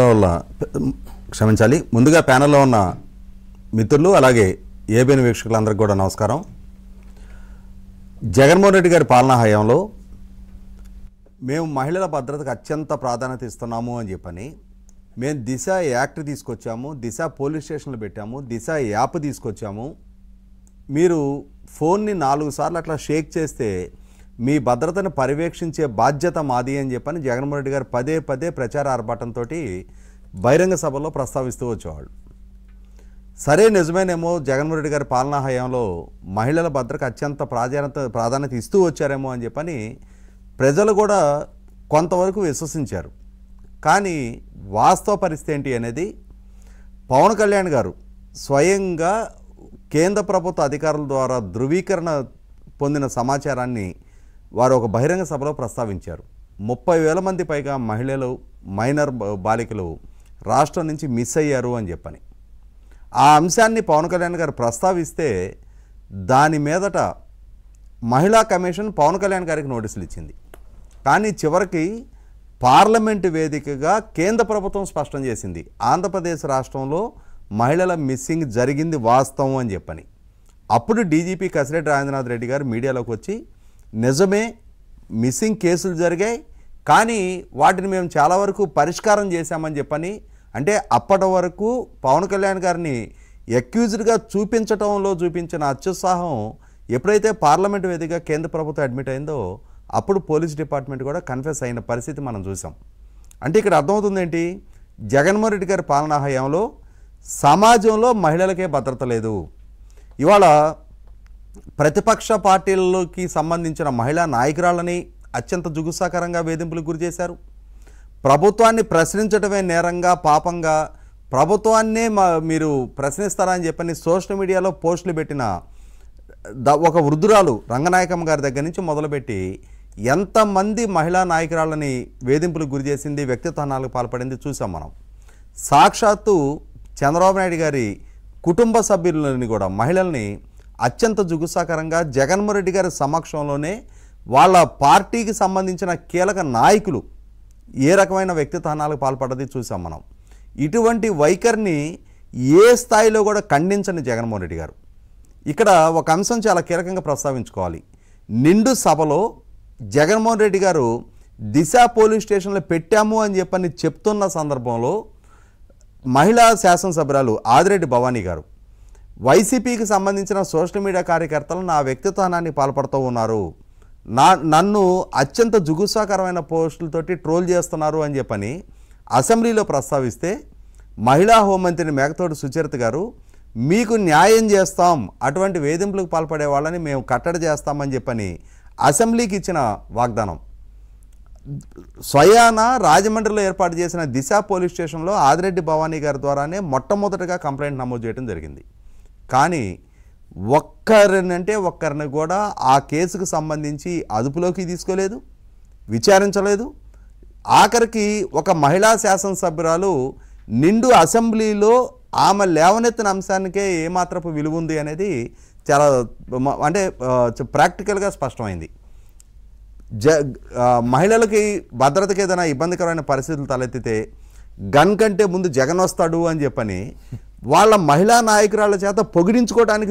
లో క్షమించాలి ముందుగా ప్యానల్లో ఉన్న మిత్రులు అలాగే ఏబిఎన్ వీక్షకులందరికీ కూడా నమస్కారం జగన్మోహన్ రెడ్డి గారి పాలనా హయాంలో మేము మహిళల భద్రతకు అత్యంత ప్రాధాన్యత ఇస్తున్నాము అని చెప్పని మేము దిశ యాక్ట్ తీసుకొచ్చాము దిశ పోలీస్ స్టేషన్లు పెట్టాము దిశ యాప్ తీసుకొచ్చాము మీరు ఫోన్ని నాలుగు సార్లు అట్లా షేక్ చేస్తే మీ భద్రతను పర్యవేక్షించే బాధ్యత మాది అని చెప్పని జగన్మోహన్ రెడ్డి గారు పదే పదే ప్రచార ఆర్భాటంతో బహిరంగ సభలో ప్రస్తావిస్తూ వచ్చేవాళ్ళు సరే నిజమేనేమో జగన్మోహన్ రెడ్డి గారి పాలనా హయాంలో మహిళల భద్రత అత్యంత ప్రాధాన్యత ప్రాధాన్యత ఇస్తూ వచ్చారేమో అని చెప్పని ప్రజలు కూడా కొంతవరకు విశ్వసించారు కానీ వాస్తవ పరిస్థితి ఏంటి అనేది పవన్ కళ్యాణ్ గారు స్వయంగా కేంద్ర ప్రభుత్వ అధికారుల ద్వారా ధృవీకరణ పొందిన సమాచారాన్ని వారు ఒక బహిరంగ సభలో ప్రస్తావించారు ముప్పై వేల మంది పైగా మహిళలు మైనర్ బాలికలు రాష్ట్రం నుంచి మిస్ అయ్యారు అని చెప్పని ఆ అంశాన్ని పవన్ కళ్యాణ్ గారు ప్రస్తావిస్తే దాని మీదట మహిళా కమిషన్ పవన్ కళ్యాణ్ గారికి నోటీసులు ఇచ్చింది కానీ చివరికి పార్లమెంటు వేదికగా కేంద్ర ప్రభుత్వం స్పష్టం చేసింది ఆంధ్రప్రదేశ్ రాష్ట్రంలో మహిళల మిస్సింగ్ జరిగింది వాస్తవం అని చెప్పని అప్పుడు డీజీపీ కసిరెడ్డి రాజేంద్రనాథ్ రెడ్డి గారు మీడియాలోకి వచ్చి నిజమే మిస్సింగ్ కేసులు జరిగాయి కానీ వాటిని మేము చాలా వరకు పరిష్కారం చేశామని చెప్పని అంటే అప్పటి వరకు పవన్ కళ్యాణ్ గారిని ఎక్యూజ్డ్గా చూపించటంలో చూపించిన అత్యుత్సాహం ఎప్పుడైతే పార్లమెంట్ వేదిక కేంద్ర ప్రభుత్వం అడ్మిట్ అయిందో అప్పుడు పోలీస్ డిపార్ట్మెంట్ కూడా కన్ఫ్యూస్ అయిన పరిస్థితి మనం చూసాం అంటే ఇక్కడ అర్థమవుతుంది ఏంటి జగన్మోహన్ రెడ్డి గారి పాలనా హయాంలో సమాజంలో మహిళలకే భద్రత లేదు ఇవాళ ప్రతిపక్ష పార్టీలలోకి సంబంధించిన మహిళా నాయకురాలని అత్యంత జుగుసాకరంగా వేధింపులకు గురి చేశారు ప్రభుత్వాన్ని ప్రశ్నించడమే నేరంగా పాపంగా ప్రభుత్వాన్నే మీరు ప్రశ్నిస్తారని చెప్పని సోషల్ మీడియాలో పోస్టులు పెట్టిన ఒక వృద్ధురాలు రంగనాయకమ్మ గారి దగ్గర నుంచి మొదలుపెట్టి ఎంతమంది మహిళా నాయకురాలని వేధింపులకు గురి చేసింది వ్యక్తిత్వనాలకు పాల్పడింది చూసాం మనం సాక్షాత్తు చంద్రబాబు నాయుడు గారి కుటుంబ సభ్యులని కూడా మహిళల్ని అత్యంత జుగుసాకరంగా జగన్మోహన్ రెడ్డి గారి సమక్షంలోనే వాళ్ళ పార్టీకి సంబంధించిన కీలక నాయకులు ఏ రకమైన వ్యక్తిత్వానాలకు పాల్పడది చూసాం మనం ఇటువంటి వైఖరిని ఏ స్థాయిలో కూడా ఖండించని జగన్మోహన్ రెడ్డి గారు ఇక్కడ ఒక అంశం చాలా కీలకంగా ప్రస్తావించుకోవాలి నిండు సభలో జగన్మోహన్ రెడ్డి గారు దిశ పోలీస్ స్టేషన్లో పెట్టాము అని చెప్పని చెప్తున్న సందర్భంలో మహిళా శాసనసభ్యురాలు ఆదిరెడ్డి భవానీ గారు వైసీపీకి సంబంధించిన సోషల్ మీడియా కార్యకర్తలు నా వ్యక్తిత్వానాన్ని పాల్పడుతూ ఉన్నారు నా నన్ను అత్యంత జుగుసాకరమైన పోస్టులతోటి ట్రోల్ చేస్తున్నారు అని చెప్పని అసెంబ్లీలో ప్రస్తావిస్తే మహిళా హోంమంత్రి మేకతోటి సుచరిత గారు మీకు న్యాయం చేస్తాం అటువంటి వేధింపులకు పాల్పడే వాళ్ళని మేము కట్టడి చేస్తామని చెప్పని అసెంబ్లీకి ఇచ్చిన వాగ్దానం స్వయాన రాజమండ్రిలో ఏర్పాటు చేసిన దిశ పోలీస్ స్టేషన్లో ఆదిరెడ్డి భవానీ గారి ద్వారానే మొట్టమొదటగా కంప్లైంట్ నమోదు చేయడం జరిగింది కానీ ఒక్కరినంటే ఒక్కరిని కూడా ఆ కేసుకు సంబంధించి అదుపులోకి తీసుకోలేదు విచారించలేదు ఆఖరికి ఒక మహిళా శాసనసభ్యురాలు నిండు అసెంబ్లీలో ఆమె లేవనెత్తిన అంశానికే ఏమాత్రపు విలువ ఉంది అనేది చాలా అంటే ప్రాక్టికల్గా స్పష్టమైంది జ మహిళలకి భద్రతకి ఏదైనా ఇబ్బందికరమైన పరిస్థితులు తలెత్తితే గన్ కంటే ముందు జగన్ వస్తాడు అని చెప్పని వాళ్ళ మహిళా నాయకురాల చేత పొగిడించుకోవడానికి